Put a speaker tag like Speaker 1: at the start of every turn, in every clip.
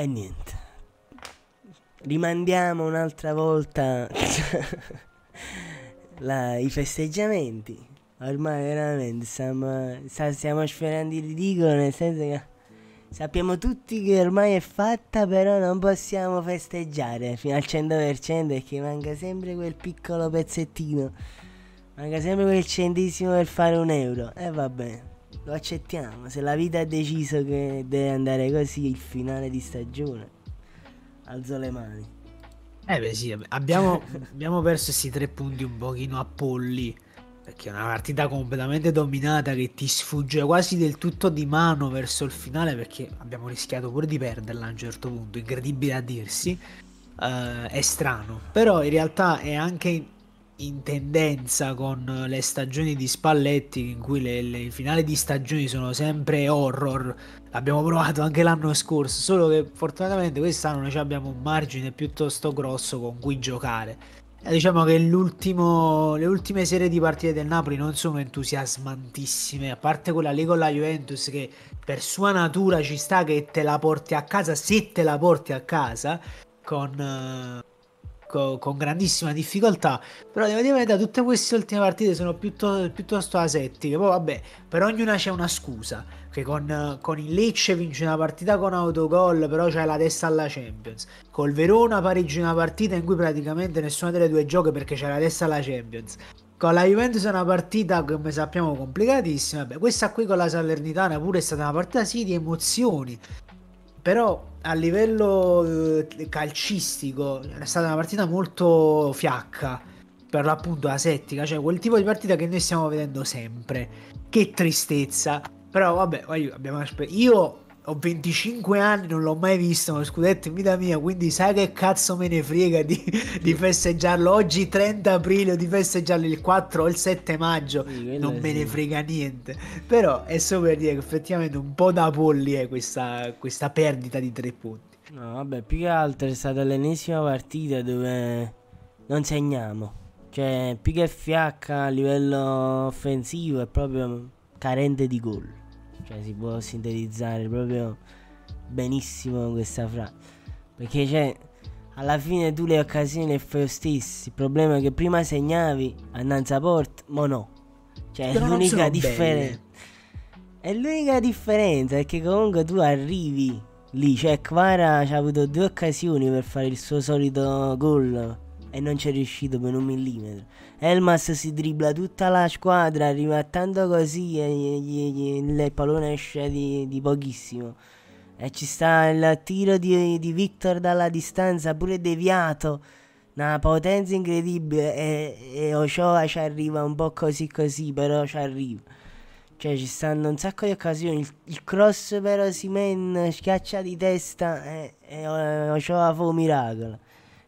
Speaker 1: E niente. Rimandiamo un'altra volta la, i festeggiamenti. Ormai veramente stiamo, stiamo sfiorando il ridicolo nel senso che sappiamo tutti che ormai è fatta, però non possiamo festeggiare fino al 100% perché manca sempre quel piccolo pezzettino. Manca sempre quel centesimo per fare un euro. E eh, va bene lo accettiamo. Se la vita ha deciso che deve andare così il finale di stagione, alzo le mani.
Speaker 2: Eh beh sì, abbiamo, abbiamo perso questi tre punti un pochino a polli perché è una partita completamente dominata che ti sfugge quasi del tutto di mano verso il finale perché abbiamo rischiato pure di perderla a un certo punto, incredibile a dirsi, uh, è strano, però in realtà è anche in tendenza con le stagioni di Spalletti in cui le, le finali di stagioni sono sempre horror l'abbiamo provato anche l'anno scorso solo che fortunatamente quest'anno noi abbiamo un margine piuttosto grosso con cui giocare e eh, diciamo che le ultime serie di partite del Napoli non sono entusiasmantissime a parte quella lì con la Juventus che per sua natura ci sta che te la porti a casa se te la porti a casa con uh co- con grandissima difficoltà, però devo dire da tutte queste ultime partite sono piuttosto, piuttosto asettiche, poi vabbè, per ognuna c'è una scusa, che con, con il Lecce vince una partita con autogol, però c'è la testa alla Champions, col Verona pareggia una partita in cui praticamente nessuna delle due gioca perché c'è la testa alla Champions, con la Juventus è una partita come sappiamo complicatissima. Beh, questa qui con la Salernitana pure è stata una partita sì di emozioni, però a livello eh, calcistico è stata una partita molto fiacca per l'appunto la settica, cioè quel tipo di partita che noi stiamo vedendo sempre. Che tristezza. Però vabbè, io, abbiamo... io ho 25 anni, non l'ho mai visto uno scudetto in vita mia, quindi sai che cazzo me ne frega di, di festeggiarlo oggi 30 aprile o di festeggiarlo il 4 o il 7 maggio, sì, non me sì. ne frega niente. Però è solo per dire che effettivamente un po' da polli è questa,
Speaker 1: questa perdita di tre punti. No, vabbè, più che altro è stata l'ennesima partita dove non segniamo. Cioè, più che fiacca a livello offensivo è proprio carente di gol. Cioè si può sintetizzare proprio benissimo questa frase. Perché cioè, alla fine tu le occasioni le fai lo stesso. Il problema è che prima segnavi annanza a porta, ma no. Cioè Però è l'unica differenza. È l'unica differenza è che comunque tu arrivi lì. Cioè Quara ci ha avuto due occasioni per fare il suo solito gol e non c'è riuscito per un millimetro. Elmas si dribbla tutta la squadra, arriva tanto così e gli, gli, il pallone esce di, di, pochissimo. E ci sta il tiro di, di Victor dalla distanza, pure deviato. Una potenza incredibile e, e Ochoa ci arriva un po' così così, però ci arriva. Cioè ci stanno un sacco di occasioni, il, il cross per Osimen schiaccia di testa e, e eh, Ochoa fa un miracolo.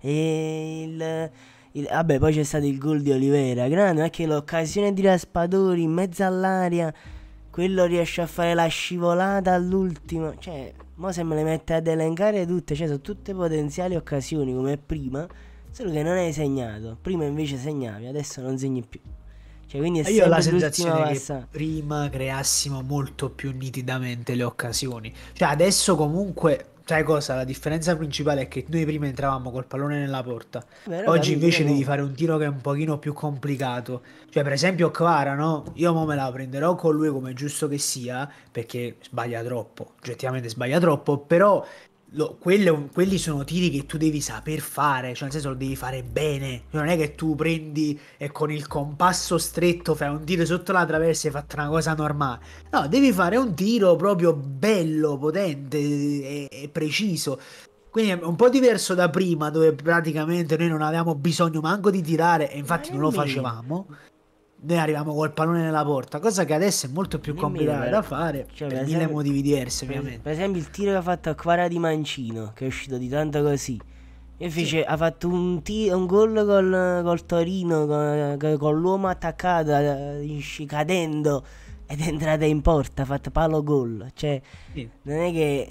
Speaker 1: E il, il, vabbè, poi c'è stato il gol di Olivera. Grande, perché l'occasione di Raspadori in mezzo all'aria. Quello riesce a fare la scivolata all'ultimo. Cioè, mo se me le mette ad elencare tutte, cioè sono tutte potenziali occasioni come prima. Solo che non hai segnato. Prima invece segnavi, adesso non segni più. Cioè, quindi è Io ho la sensazione che
Speaker 2: prima creassimo molto più nitidamente le occasioni. Cioè, adesso comunque Sai cosa? La differenza principale è che noi prima entravamo col pallone nella porta.
Speaker 1: Beh, Oggi invece devi fare
Speaker 2: un tiro che è un pochino più complicato. Cioè, per esempio, Kvara, no? Io mo me la prenderò con lui come giusto che sia, perché sbaglia troppo. Oggettivamente sbaglia troppo, però lo, quello, quelli sono tiri che tu devi saper fare, cioè nel senso lo devi fare bene. Cioè, non è che tu prendi e con il compasso stretto fai un tiro sotto la traversa e hai fatto una cosa normale. No, devi fare un tiro proprio bello, potente e, e preciso. Quindi è un po' diverso da prima, dove praticamente noi non avevamo bisogno manco di tirare, e infatti non lo facevamo noi arriviamo col pallone
Speaker 1: nella porta, cosa che adesso è molto più complicata da
Speaker 2: fare cioè, per, per esempio, mille motivi
Speaker 1: diversi, ovviamente. Per esempio, il tiro che ha fatto Aquara di Mancino, che è uscito di tanto così. E fece, sì. ha fatto un, t- un gol col, col Torino, con, con, l'uomo attaccato, eh, cadendo, ed è entrata in porta, ha fatto palo gol. Cioè, sì. non è che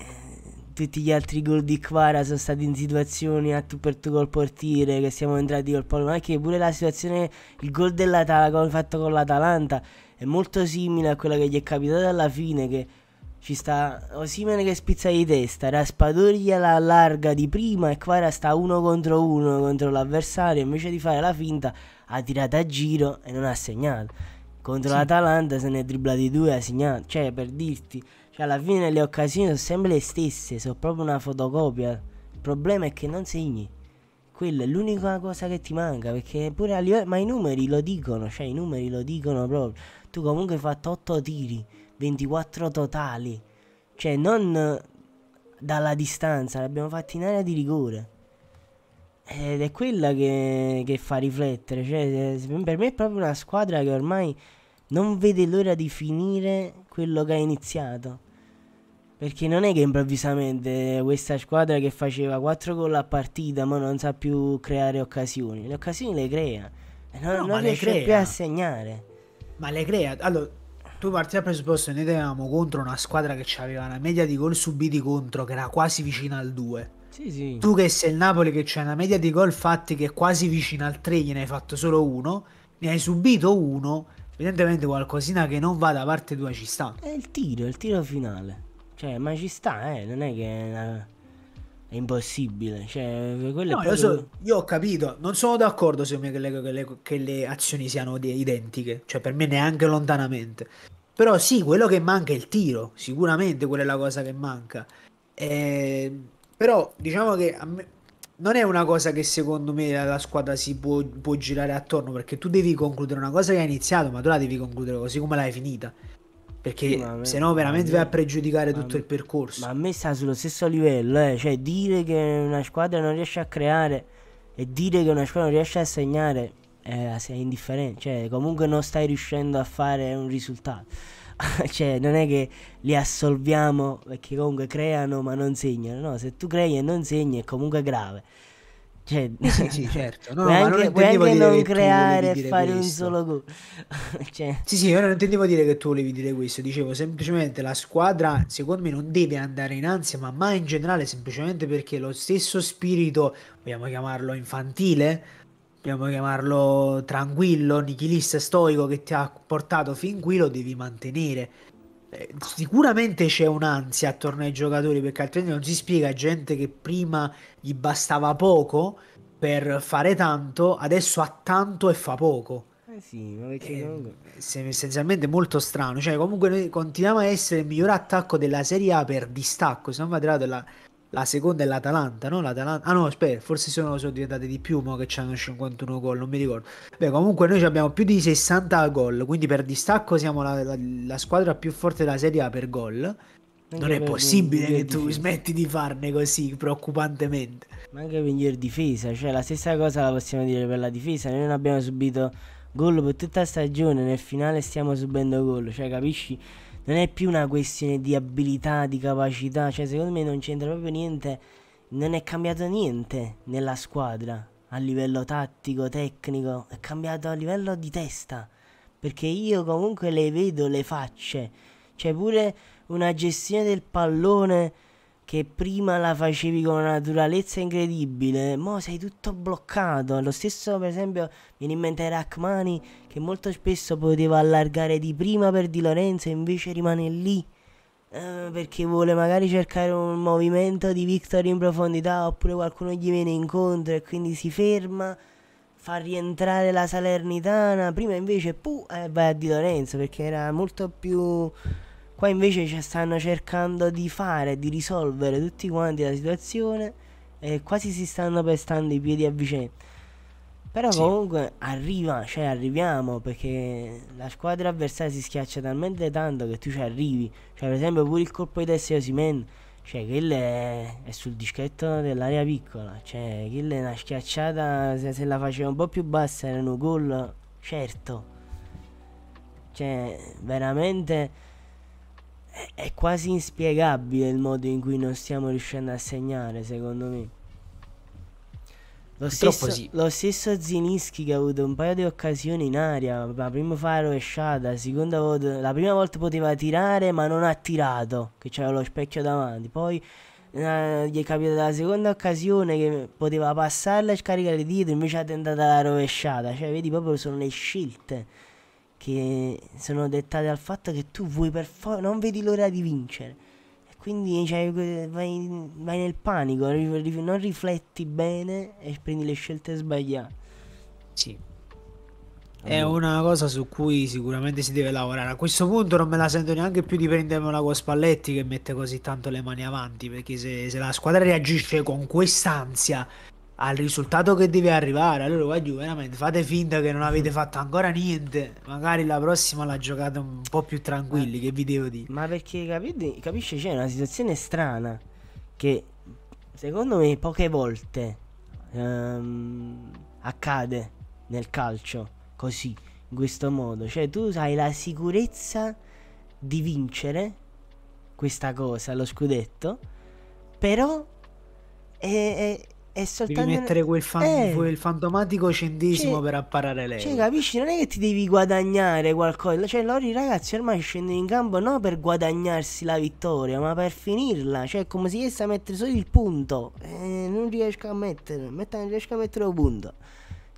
Speaker 1: tutti gli altri gol di Quara sono stati in situazioni a tu per tu col portiere, che siamo entrati col pallone, anche pure la situazione, il gol dell'Atalanta fatto con l'Atalanta è molto simile a quella che gli è capitata alla fine, che ci sta Osimene che spizza di testa, Raspadori la larga di prima e Quara sta uno contro uno contro l'avversario, invece di fare la finta ha tirato a giro e non ha segnato. Contro sì. l'Atalanta se ne è dribblati due ha segnato, cioè per dirti... Cioè alla fine le occasioni sono sempre le stesse, sono proprio una fotocopia. Il problema è che non segni. Quella è l'unica cosa che ti manca, perché pure a livello... Ma i numeri lo dicono, cioè i numeri lo dicono proprio. Tu comunque hai fatto 8 tiri, 24 totali. Cioè non dalla distanza, l'abbiamo fatta in area di rigore. Ed è quella che, che fa riflettere. Cioè, per me è proprio una squadra che ormai non vede l'ora di finire quello che ha iniziato. Perché non è che improvvisamente questa squadra che faceva 4 gol a partita ma non sa più creare occasioni. Le occasioni le crea. E non, no, non le crea. più a segnare. Ma le
Speaker 2: crea. Allora, tu parti dal presupposto che noi avevamo contro una squadra che aveva una media di gol subiti contro che era quasi vicina al 2. Sì, sì. Tu che sei il Napoli che c'è una media di gol fatti che è quasi vicina al 3, gliene hai fatto solo uno, ne hai subito uno, evidentemente
Speaker 1: qualcosina che non va da parte tua ci sta. È il tiro, è il tiro finale. Cioè, ma ci sta, eh, non è che è, una... è impossibile. Cioè, no, è io, so, io, ho capito,
Speaker 2: non sono d'accordo se me che le, che, le, che le azioni siano identiche, cioè per me neanche lontanamente. Però sì, quello che manca è il tiro, sicuramente quella è la cosa che manca. Eh, però diciamo che me, non è una cosa che secondo me la, la squadra si può, può girare attorno perché tu devi concludere una cosa che hai iniziato, ma tu la devi concludere
Speaker 1: così come l'hai finita. Perché me, se no veramente vai a pregiudicare tutto il
Speaker 2: percorso. Ma a
Speaker 1: me sta sullo stesso livello, eh. cioè dire che una squadra non riesce a creare e dire che una squadra non riesce a segnare eh, indifferente, cioè comunque non stai riuscendo a fare un risultato. cioè non è che li assolviamo perché comunque creano ma non segnano, no, se tu crei e non segni è comunque grave. Cioè, sì, sì, certo. No, puoi anche, non puoi anche non creare e fare questo. un solo gol. cioè... Sì, sì, io
Speaker 2: non intendevo dire che tu volevi dire questo. Dicevo semplicemente la squadra, secondo me, non deve andare in ansia, ma mai in generale, semplicemente perché lo stesso spirito, vogliamo chiamarlo infantile, vogliamo chiamarlo tranquillo, nichilista, stoico, che ti ha portato fin qui, lo devi mantenere. Eh, sicuramente c'è un'ansia attorno ai giocatori perché altrimenti non si spiega gente che prima gli bastava poco per fare tanto, adesso ha tanto e fa poco. Eh sì, ma perché... Eh, essenzialmente molto strano. Cioè, comunque noi continuiamo a essere il miglior attacco della Serie A per distacco. Siamo arrivati la, la seconda è l'Atalanta, no? L'Atalanta... Ah no, aspetta, forse sono, sono diventate di più, ma che hanno 51 gol, non mi ricordo. Beh, comunque noi abbiamo più di 60 gol, quindi per distacco siamo la, la, la squadra più forte della Serie A per gol. Non è possibile che tu difesa.
Speaker 1: smetti di farne così preoccupantemente. Ma anche per miglior difesa, cioè la stessa cosa la possiamo dire per la difesa. Noi non abbiamo subito gol per tutta la stagione, nel finale stiamo subendo gol, cioè capisci? non è più una questione di abilità, di capacità, cioè secondo me non c'entra proprio niente, non è cambiato niente nella squadra a livello tattico, tecnico, è cambiato a livello di testa, perché io comunque le vedo le facce, c'è cioè, pure una gestione del pallone che prima la facevi con una naturalezza incredibile, mo sei tutto bloccato. Lo stesso, per esempio, viene in mente Rachmani che molto spesso poteva allargare di prima per Di Lorenzo e invece rimane lì. Eh, perché vuole magari cercare un movimento di Victor in profondità oppure qualcuno gli viene incontro e quindi si ferma fa rientrare la Salernitana prima invece puh, eh, vai a Di Lorenzo perché era molto più Qua invece ci stanno cercando di fare, di risolvere tutti quanti la situazione e quasi si stanno pestando i piedi a vicenda. Però sì. comunque arriva, cioè arriviamo perché la squadra avversaria si schiaccia talmente tanto che tu ci arrivi. Cioè per esempio pure il colpo di testa di Osimen, cioè quello è, è, sul dischetto dell'area piccola, cioè quello è una schiacciata, se, se la faceva un po' più bassa era un gol, certo. Cioè veramente è quasi inspiegabile il modo in cui non stiamo riuscendo a segnare, secondo me. Lo stesso, sì. lo stesso Zinischi che ha avuto un paio di occasioni in aria, la prima fa rovesciata, la, seconda volta, la prima volta poteva tirare ma non ha tirato, che c'era lo specchio davanti, poi eh, gli è capitata la seconda occasione che poteva passarla e scaricare dietro, invece ha tentato la rovesciata, cioè vedi proprio sono le scelte che sono dettate dal fatto che tu vuoi per forza, non vedi l'ora di vincere. E quindi cioè, vai, vai, nel panico, non rifletti bene e prendi le scelte sbagliate. Sì. È una
Speaker 2: cosa su cui sicuramente si deve lavorare. A questo punto non me la sento neanche più di prendermela con Spalletti che mette così tanto le mani avanti. Perché se, se la squadra reagisce con quest'ansia al risultato che deve arrivare. Allora, voglio veramente fate finta che non avete mm. fatto ancora niente. Magari la prossima la giocate
Speaker 1: un po' più tranquilli, che vi devo dire. Ma perché capite, capisci, c'è una situazione strana che secondo me poche volte um, accade nel calcio così, in questo modo. Cioè tu hai la sicurezza di vincere questa cosa, lo scudetto, però è, è è soltanto... Devi mettere quel, fan... eh. quel fantomatico centesimo cioè, per
Speaker 2: apparare lei. Cioè,
Speaker 1: capisci? Non è che ti devi guadagnare qualcosa. Cioè, Lori, ragazzi, ormai scendono in campo non per guadagnarsi la vittoria, ma per finirla. Cioè, come se riesca a mettere solo il punto. Eh, non riesco a mettere. Non riesco a mettere un punto.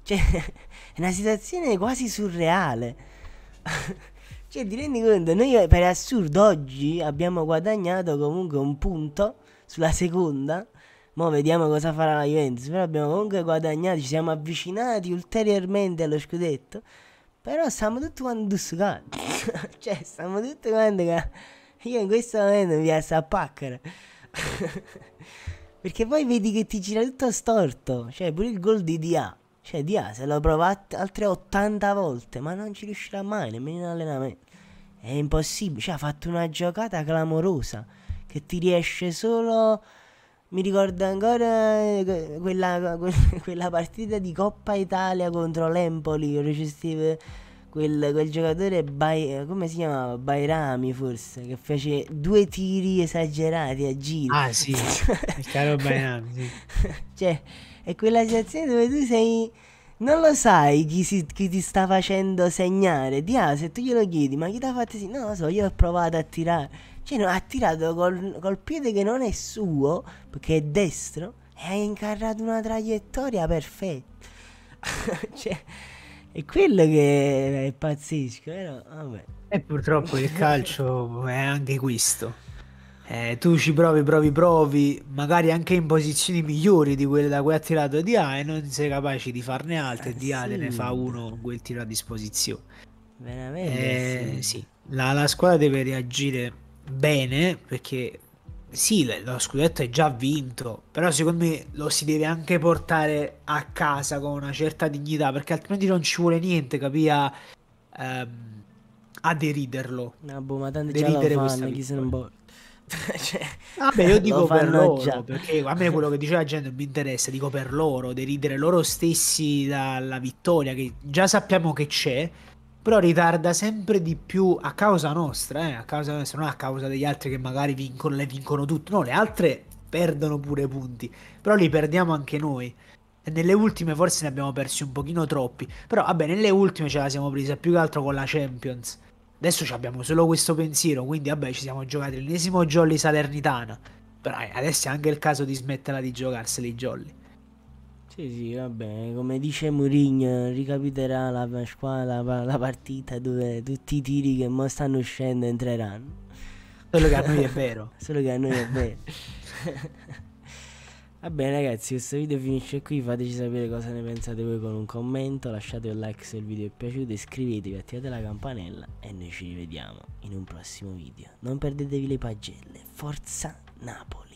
Speaker 1: Cioè, è una situazione quasi surreale. cioè, ti rendi conto? Noi per assurdo oggi abbiamo guadagnato comunque un punto sulla seconda. Mo vediamo cosa farà la Juventus. Però abbiamo comunque guadagnato, ci siamo avvicinati ulteriormente allo scudetto. Però siamo tutti quanti dussucati. cioè, siamo tutti quanti che... Io in questo momento mi piace a paccare. Perché poi vedi che ti gira tutto storto. Cioè, pure il gol di Dia. Cioè, Dia se lo prova altre 80 volte, ma non ci riuscirà mai, nemmeno in allenamento. È impossibile. Cioè, ha fatto una giocata clamorosa. Che ti riesce solo mi ricordo ancora eh, quella, quella, partita di Coppa Italia contro l'Empoli, recessive, quel, quel, giocatore, Bai, eh, come si chiamava? Bairami forse, che fece due tiri esagerati a giro. Ah sì, il caro Bairami. Sì. cioè, è quella situazione dove tu sei... Non lo sai chi, si, chi ti sta facendo segnare. Dia, ah, se tu glielo chiedi, ma chi ti ha fatto segnare? Non lo so, io ho provato a tirare cioè, no, ha tirato col, col, piede che non è suo, perché è destro, e ha incarnato una traiettoria perfetta. cioè, è quello che è pazzesco, vero? Eh, Vabbè.
Speaker 2: E purtroppo il calcio è anche questo. Eh, tu ci provi, provi, provi, magari anche in posizioni migliori di quelle da cui ha tirato Di A e non sei capace di farne altre. Eh, di A te ne fa uno quel tiro a disposizione. Veramente? Eh, sì. sì. La, la, squadra deve reagire bene perché sì, lo scudetto è già vinto, però secondo me lo si deve anche portare a casa con una certa dignità, perché altrimenti non ci vuole niente, capia A, ehm, a deriderlo. No, ah, boh, ma tanto deridere già chi se
Speaker 1: non boh. cioè, Vabbè, io dico lo per loro, già. perché
Speaker 2: a me quello che diceva la gente mi interessa, dico per loro, deridere loro stessi dalla vittoria, che già sappiamo che c'è, però ritarda sempre di più a causa nostra, eh, a causa nostra, non a causa degli altri che magari vincono, le vincono tutte, no, le altre perdono pure punti, però li perdiamo anche noi. E nelle ultime forse ne abbiamo persi un pochino troppi, però vabbè, nelle ultime ce la siamo presa più che altro con la Champions. Adesso abbiamo solo questo pensiero, quindi vabbè, ci siamo giocati l'ennesimo jolly salernitana. Però eh, adesso è anche il caso di smetterla di giocarseli i jolly.
Speaker 1: Sì, sì, va bene. Come dice Mourinho, ricapiterà la, squadra, la, la partita dove tutti i tiri che mo stanno uscendo entreranno. Solo che a noi è vero. Solo che a noi è vero. Va bene ragazzi, questo video finisce qui, fateci sapere cosa ne pensate voi con un commento, lasciate un like se il video è piaciuto, iscrivetevi, attivate la campanella e noi ci rivediamo in un prossimo video. Non perdetevi le pagelle, forza Napoli!